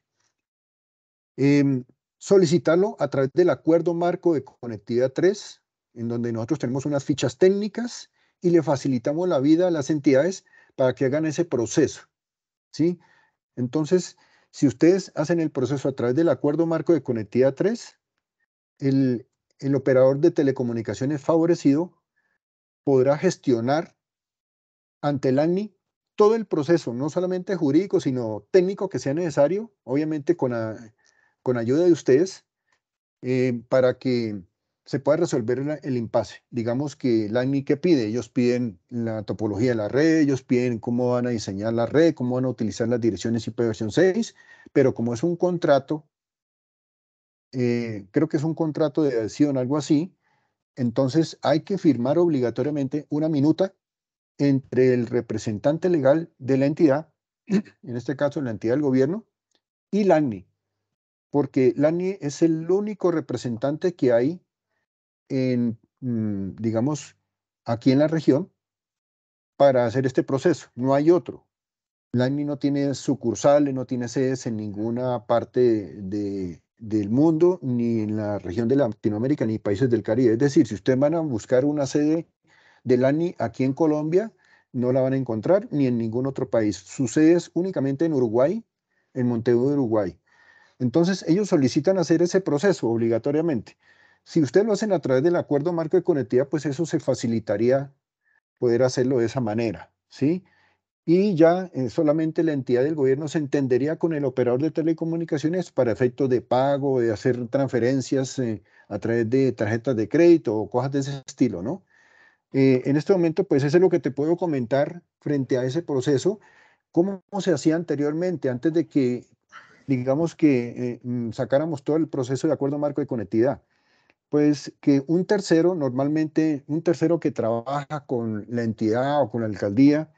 Em, solicitarlo a través del acuerdo marco de conectividad 3, en donde nosotros tenemos unas fichas técnicas y le facilitamos la vida a las entidades para que hagan ese proceso. ¿sí? Entonces, si ustedes hacen el proceso a través del acuerdo marco de conectividad 3, el, operador de telecomunicaciones favorecido podrá gestionar ante el ANI todo el proceso, no solamente jurídico, sino técnico que sea necesario, obviamente con, ayuda de ustedes, eh, para que se puede resolver el, impasse. Digamos que Lani ¿qué pide? Ellos piden la topología de la red, ellos piden cómo van a diseñar la red, cómo van a utilizar las direcciones IP 6, pero como es un contrato, eh, creo que es un contrato de adhesión, algo así, entonces hay que firmar obligatoriamente una minuta entre el representante legal de la entidad, en este caso la entidad del gobierno, y Lani porque Lani es el único representante que hay en, mm, digamos, aquí en la región para hacer este proceso. No hay otro. Lani no tiene sucursales, no tiene sedes en ninguna parte del mundo, ni en la región de Latinoamérica, ni países del Caribe. Es decir, si ustedes van a buscar una sede de Lani aquí en Colombia, no la van a encontrar ni en ningún otro país. Su sede es únicamente en Uruguay, en Montevideo, Uruguay. Entonces, ellos solicitan hacer ese proceso obligatoriamente. Si ustedes lo hacen a través del acuerdo marco de conectividad, pues eso se facilitaría poder hacerlo de esa manera, ¿sí? Y ya eh, solamente la entidad del gobierno se entendería con el operador de telecomunicaciones para efectos de pago, de hacer transferencias eh, a través de tarjetas de crédito o cosas de ese estilo, ¿no? Eh, en este momento, pues eso es lo que te puedo comentar frente a ese proceso. ¿Cómo se hacía anteriormente, antes de que, digamos, que mm, sacáramos todo el proceso de acuerdo marco de conectividad? pues que un tercero, normalmente un tercero que trabaja con la entidad o con la alcaldía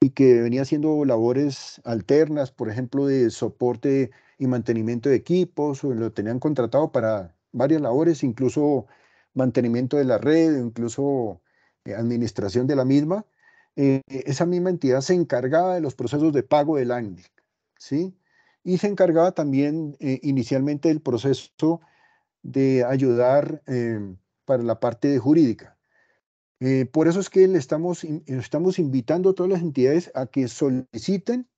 y que venía haciendo labores alternas, por ejemplo, de soporte y mantenimiento de equipos, o lo tenían contratado para varias labores, incluso mantenimiento de la red, incluso eh, administración de la misma, eh, esa misma entidad se encargaba de los procesos de pago del ANDIC, ¿sí? Y se encargaba también eh, inicialmente del proceso de ayudar eh, para la parte jurídica. Eh, por eso es que le estamos, eh, estamos invitando a todas las entidades a que soliciten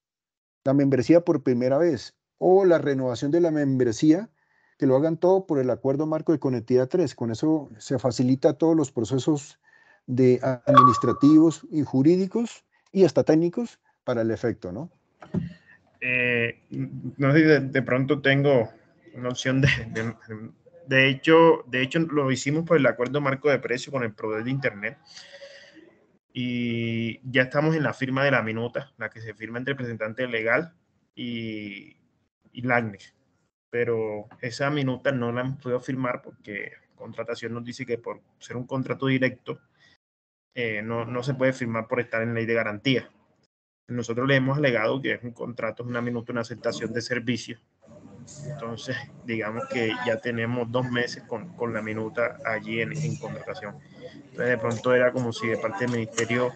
la membresía por primera vez o la renovación de la membresía, que lo hagan todo por el acuerdo marco de conectividad 3. Con eso se facilita todos los procesos de administrativos y jurídicos y hasta técnicos para el efecto, ¿no? no sé de, pronto tengo una opción de, de hecho, de hecho, lo hicimos por el acuerdo marco de precio con el proveedor de Internet. Y ya estamos en la firma de la minuta, la que se firma entre el representante legal y, y Pero esa minuta no la hemos podido firmar porque contratación nos dice que por ser un contrato directo eh, no, no se puede firmar por estar en ley de garantía. Nosotros le hemos alegado que es un contrato, es una minuta, una aceptación de servicio entonces, digamos que ya tenemos dos meses con, con la minuta allí en, en, contratación. Entonces, de pronto era como si de parte del ministerio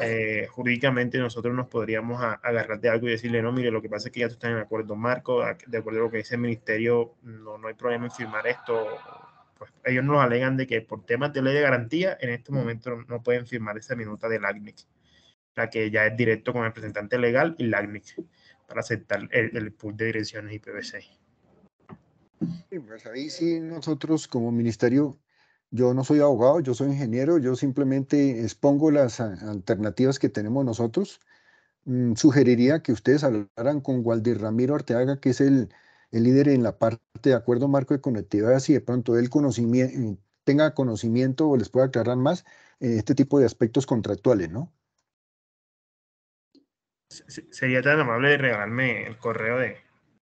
eh, jurídicamente nosotros nos podríamos agarrar de algo y decirle, no, mire, lo que pasa es que ya tú estás en acuerdo marco, de acuerdo a lo que dice el ministerio, no, no hay problema en firmar esto. Pues ellos nos alegan de que por temas de ley de garantía, en este momento no pueden firmar esa minuta del ACNIC, la que ya es directo con el representante legal y el para aceptar el, pool de direcciones IPv6. Pues ahí sí nosotros como ministerio, yo no soy abogado, yo soy ingeniero, yo simplemente expongo las ah, alternativas que tenemos nosotros. Mm, sugeriría que ustedes hablaran con Waldir Ramiro Arteaga, que es el, líder en la parte de acuerdo marco de conectividad, si de pronto él conocimiento, eh, tenga conocimiento o les pueda aclarar más eh, este tipo de aspectos contractuales, ¿no? sería tan amable de regalarme el correo de,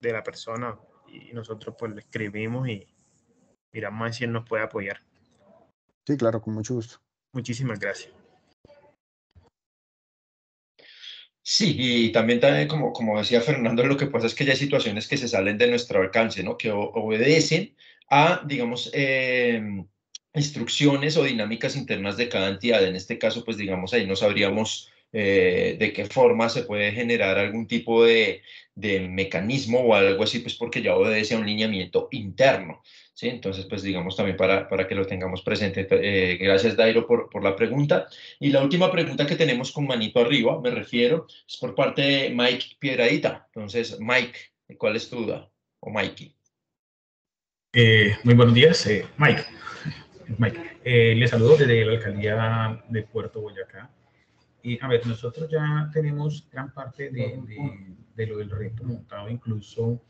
la persona y nosotros pues le escribimos y miramos a ver si él nos puede apoyar. Sí, claro, con mucho gusto. Muchísimas gracias. Sí, y también, también como, como decía Fernando, lo que pasa es que ya hay situaciones que se salen de nuestro alcance, ¿no? Que obedecen a, digamos, em, instrucciones o dinámicas internas de cada entidad. En este caso, pues digamos, ahí no sabríamos eh, de qué forma se puede generar algún tipo de, mecanismo o algo así, pues porque ya obedece a un lineamiento interno. ¿sí? Entonces, pues digamos también para, que lo tengamos presente. Eh, gracias, Dairo, por, la pregunta. Y la última pregunta que tenemos con manito arriba, me refiero, es por parte de Mike Piedradita. Entonces, Mike, ¿cuál es tu duda? O Mikey. Eh, muy buenos días, Mike. Mike, le saludo desde la alcaldía de Puerto Boyacá a ver, nosotros ya tenemos gran parte de, lo del reto montado, incluso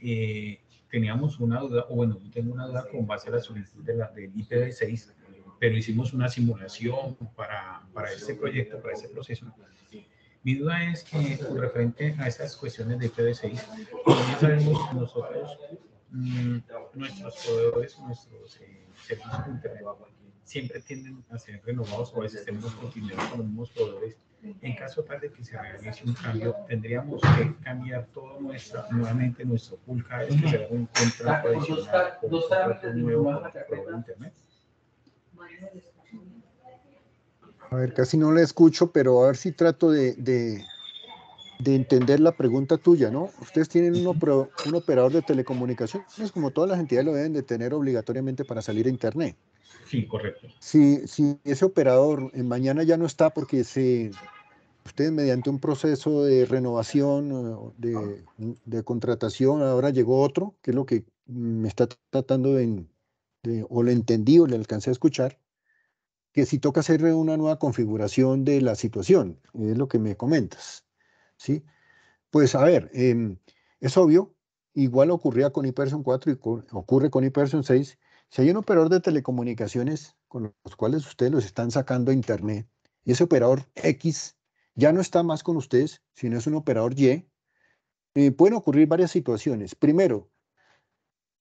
eh, teníamos una duda, o bueno, yo tengo una duda con base a la solicitud de la, del IPv6, pero hicimos una simulación para, para ese proyecto, para ese proceso. Mi duda es que, referente a estas cuestiones de IPv6, ya sabemos nosotros, mm, nuestros proveedores, nuestros eh, servicios de Internet, siempre tienen a ser renovados o a veces tenemos continuidad con los mismos proveedores. En caso tal de que se realice un cambio, tendríamos que cambiar todo nuestra, nuevamente nuestro pool cada un contrato un pues nuevo con internet. A ver, casi no la escucho, pero a ver si trato de, de entender la pregunta tuya, ¿no? Ustedes tienen un, operador de telecomunicaciones, pues, como todas las entidades lo deben de tener obligatoriamente para salir a Internet. Sí, correcto. Si, si ese operador en mañana ya no está porque se, ustedes mediante un proceso de renovación, eh, de, contratación, ahora llegó otro, que es lo que me está tratando de, o lo entendí o le alcancé a escuchar, que si toca hacer una nueva configuración de la situación, es lo que me comentas. ¿sí? Pues a ver, em, es obvio, igual ocurría con iPerson 4 y ocurre con iPerson 6. Si hay un operador de telecomunicaciones con los cuales ustedes los están sacando a Internet, y ese operador X ya no está más con ustedes, sino es un operador Y, eh, pueden ocurrir varias situaciones. Primero,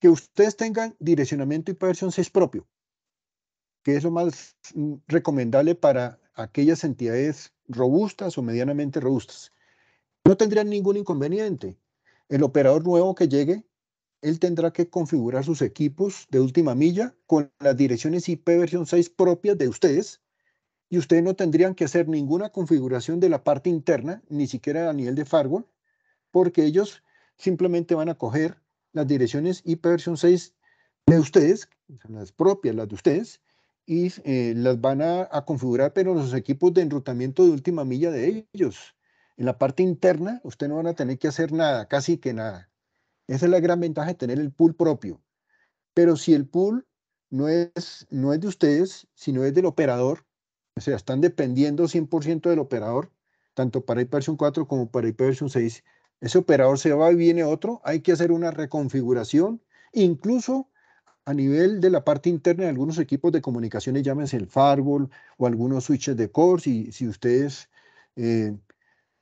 que ustedes tengan direccionamiento ipv 6 propio, que es lo más mm, recomendable para aquellas entidades robustas o medianamente robustas. No tendrían ningún inconveniente. El operador nuevo que llegue, él tendrá que configurar sus equipos de última milla con las direcciones IP versión 6 propias de ustedes y ustedes no tendrían que hacer ninguna configuración de la parte interna, ni siquiera a nivel de firewall, porque ellos simplemente van a coger las direcciones IP versión 6 de ustedes, las propias, las de ustedes, y eh, las van a, a configurar, pero los equipos de enrutamiento de última milla de ellos. En la parte interna, usted no van a tener que hacer nada, casi que nada. Esa es la gran ventaja de tener el pool propio. Pero si el pool no es, no es de ustedes, sino es del operador, o sea, están dependiendo 100% del operador, tanto para Hypersion 4 como para Hypersion 6. Ese operador se va y viene otro, hay que hacer una reconfiguración, incluso a nivel de la parte interna de algunos equipos de comunicaciones, llámense el firewall o algunos switches de core, si, si ustedes eh,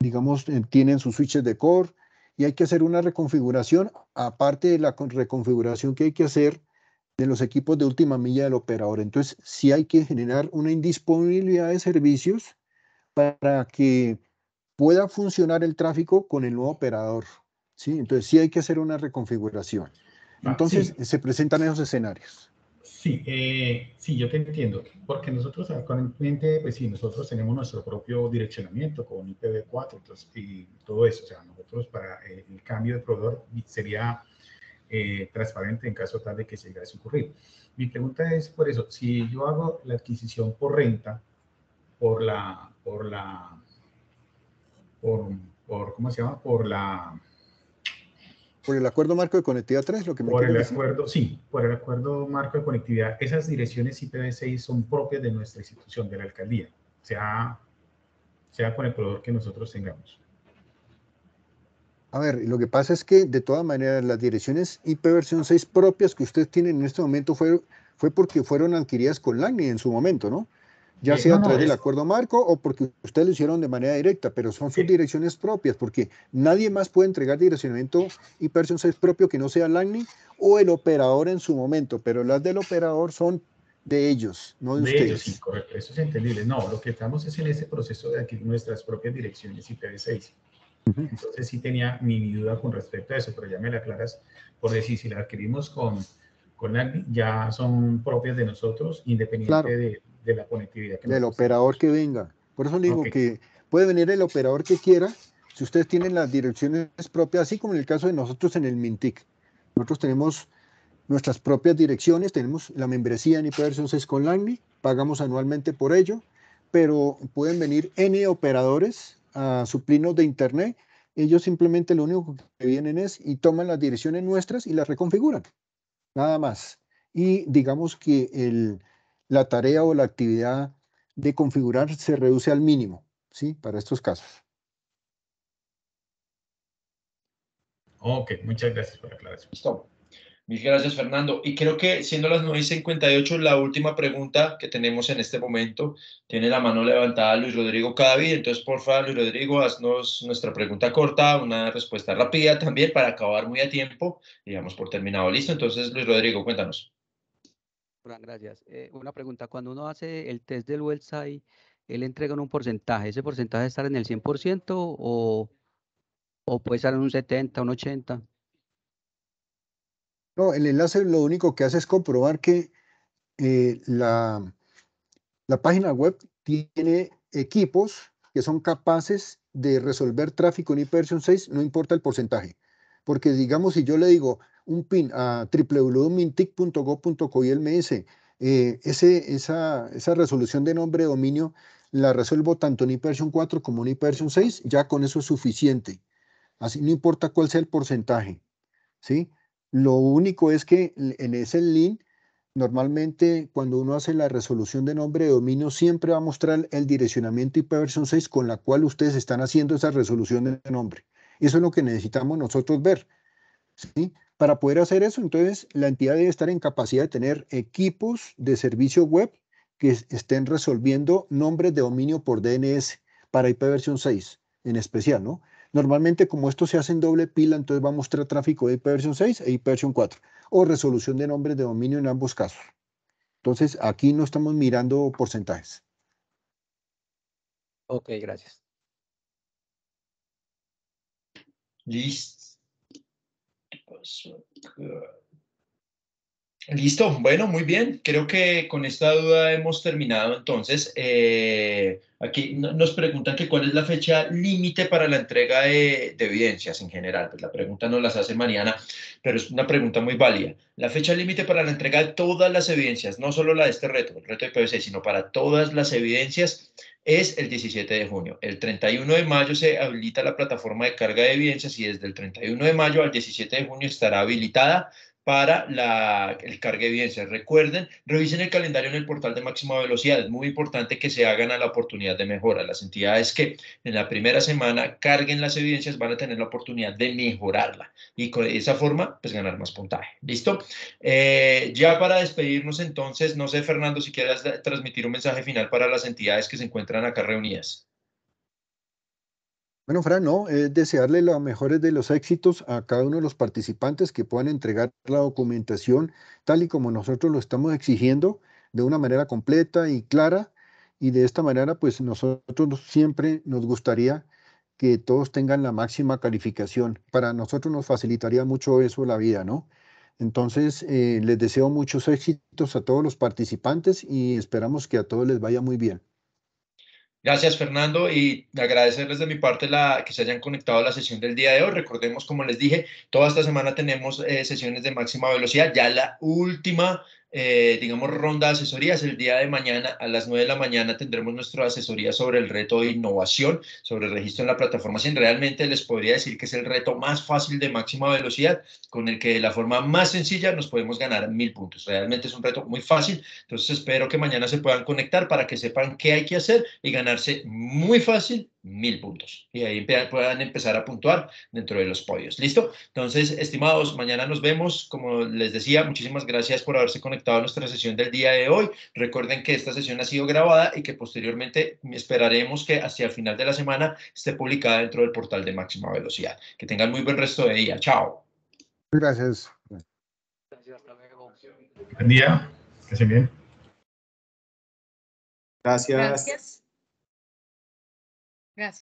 digamos, eh, tienen sus switches de core y hay que hacer una reconfiguración, aparte de la reconfiguración que hay que hacer de los equipos de última milla del operador. Entonces, sí hay que generar una indisponibilidad de servicios para que pueda funcionar el tráfico con el nuevo operador. ¿sí? Entonces, sí hay que hacer una reconfiguración. Ah, Entonces, se presentan esos escenarios. Sí, eh, sí, yo te entiendo, porque nosotros actualmente, pues sí, nosotros tenemos nuestro propio direccionamiento con IPv4 entonces, y todo eso, o sea, nosotros para eh, el cambio de proveedor sería eh, transparente en caso tal de que se llegase a ocurrir. Mi pregunta es por eso, si yo hago la adquisición por renta, por la, por la, por ¿cómo se llama? Por la por el acuerdo marco de conectividad 3, lo que me Por el acuerdo, sí, por el acuerdo marco de conectividad, esas direcciones IPv6 son propias de nuestra institución, de la alcaldía, sea, sea con el proveedor que nosotros tengamos. A ver, lo que pasa es que de todas maneras las direcciones IP versión 6 propias que ustedes tienen en este momento fue, fue porque fueron adquiridas con LACNI en su momento, ¿no? ya sea a través del acuerdo marco o porque ustedes lo hicieron de manera directa, pero son sus direcciones propias, porque nadie más puede entregar direccionamiento IP-6 propio que no sea ACNI o el operador en su momento, pero las del operador son de ellos, no de, de Ellos, sí, correcto, eso es entendible. No, lo que estamos es en ese proceso de adquirir nuestras propias direcciones IPv6. Entonces sí tenía mi duda con respecto a eso, pero ya me la aclaras por decir, si la adquirimos con, con ya son propias de nosotros, independiente de de conectividad. del operador que venga. Por eso digo que puede venir el operador que quiera, si ustedes tienen las direcciones propias, así como en el caso de nosotros en el Mintic. Nosotros tenemos nuestras propias direcciones, tenemos la membresía en IPv6 e con Langli, pagamos anualmente por ello, pero pueden venir N operadores a suplirnos de Internet. Ellos simplemente lo único que vienen es y toman las direcciones nuestras y las reconfiguran. Nada más. Y digamos que el, la tarea o la actividad de configurar se reduce al mínimo, ¿sí? Para estos casos. Ok, muchas gracias por la aclaración. Listo. Mil gracias, Fernando. Y creo que siendo las 9.58, la última pregunta que tenemos en este momento, tiene la mano levantada Luis Rodrigo Cadavid. Entonces, por favor, Luis Rodrigo, haznos nuestra pregunta corta, una respuesta rápida también para acabar muy a tiempo. Y por terminado. Listo. Entonces, Luis Rodrigo, cuéntanos gracias. Eh, una pregunta, cuando uno hace el test del website, él entrega un porcentaje, ¿ese porcentaje estar en el 100% o, puede estar en un 70, un 80? No, el enlace lo único que hace es comprobar que eh, la, la página web tiene equipos que son capaces de resolver tráfico en IPv6, no importa el porcentaje. Porque digamos, si yo le digo, un pin a www.mintic.go.co y el me eh, ese, esa, esa resolución de nombre de dominio la resuelvo tanto en ipv 4 como en ipv 6, ya con eso es suficiente. Así no importa cuál sea el porcentaje. ¿sí? Lo único es que en ese link, normalmente cuando uno hace la resolución de nombre de dominio, siempre va a mostrar el direccionamiento ipv 6 con la cual ustedes están haciendo esa resolución de nombre. Eso es lo que necesitamos nosotros ver. ¿sí? Para poder hacer eso, entonces, la entidad debe estar en capacidad de tener equipos de servicio web que estén resolviendo nombres de dominio por DNS para IPv6 en especial, ¿no? Normalmente, como esto se hace en doble pila, entonces va a mostrar tráfico de IPv6 e IPv4 o resolución de nombres de dominio en ambos casos. Entonces, aquí no estamos mirando porcentajes. Ok, gracias. Listo. was good. Listo, bueno, muy bien. Creo que con esta duda hemos terminado. Entonces, eh, aquí nos preguntan que cuál es la fecha límite para la entrega de, evidencias en general. Pues la pregunta nos las hace Mariana, pero es una pregunta muy válida. La fecha límite para la entrega de todas las evidencias, no solo la de este reto, el reto de PVC, sino para todas las evidencias es el 17 de junio. El 31 de mayo se habilita la plataforma de carga de evidencias y desde el 31 de mayo al 17 de junio estará habilitada para el carga de evidencia. Recuerden, revisen el calendario en el portal de máxima velocidad. Es muy importante que se hagan a la oportunidad de mejora. Las entidades que en la primera semana carguen las evidencias van a tener la oportunidad de mejorarla y con esa forma, pues ganar más puntaje. ¿Listo? Eh, ya para despedirnos entonces, no sé, Fernando, si quieres transmitir un mensaje final para las entidades que se encuentran acá reunidas. Bueno, Fran, no, es eh, desearle los mejores de los éxitos a cada uno de los participantes que puedan entregar la documentación tal y como nosotros lo estamos exigiendo, de una manera completa y clara. Y de esta manera, pues nosotros siempre nos gustaría que todos tengan la máxima calificación. Para nosotros nos facilitaría mucho eso la vida, ¿no? Entonces, eh, les deseo muchos éxitos a todos los participantes y esperamos que a todos les vaya muy bien. Gracias Fernando y agradecerles de mi parte la, que se hayan conectado a la sesión del día de hoy. Recordemos, como les dije, toda esta semana tenemos eh, sesiones de máxima velocidad. Ya la última eh, digamos, ronda de asesorías. El día de mañana a las 9 de la mañana tendremos nuestra asesoría sobre el reto de innovación, sobre el registro en la plataforma sin Realmente les podría decir que es el reto más fácil de máxima velocidad, con el que de la forma más sencilla nos podemos ganar mil puntos. Realmente es un reto muy fácil. Entonces espero que mañana se puedan conectar para que sepan qué hay que hacer y ganarse muy fácil mil puntos y ahí puedan empezar a puntuar dentro de los podios. ¿Listo? Entonces, estimados, mañana nos vemos. Como les decía, muchísimas gracias por haberse conectado nuestra sesión del día de hoy. Recuerden que esta sesión ha sido grabada y que posteriormente esperaremos que hacia el final de la semana esté publicada dentro del portal de máxima velocidad. Que tengan muy buen resto de día. Chao. Gracias. Buen día. Que estén bien. Gracias.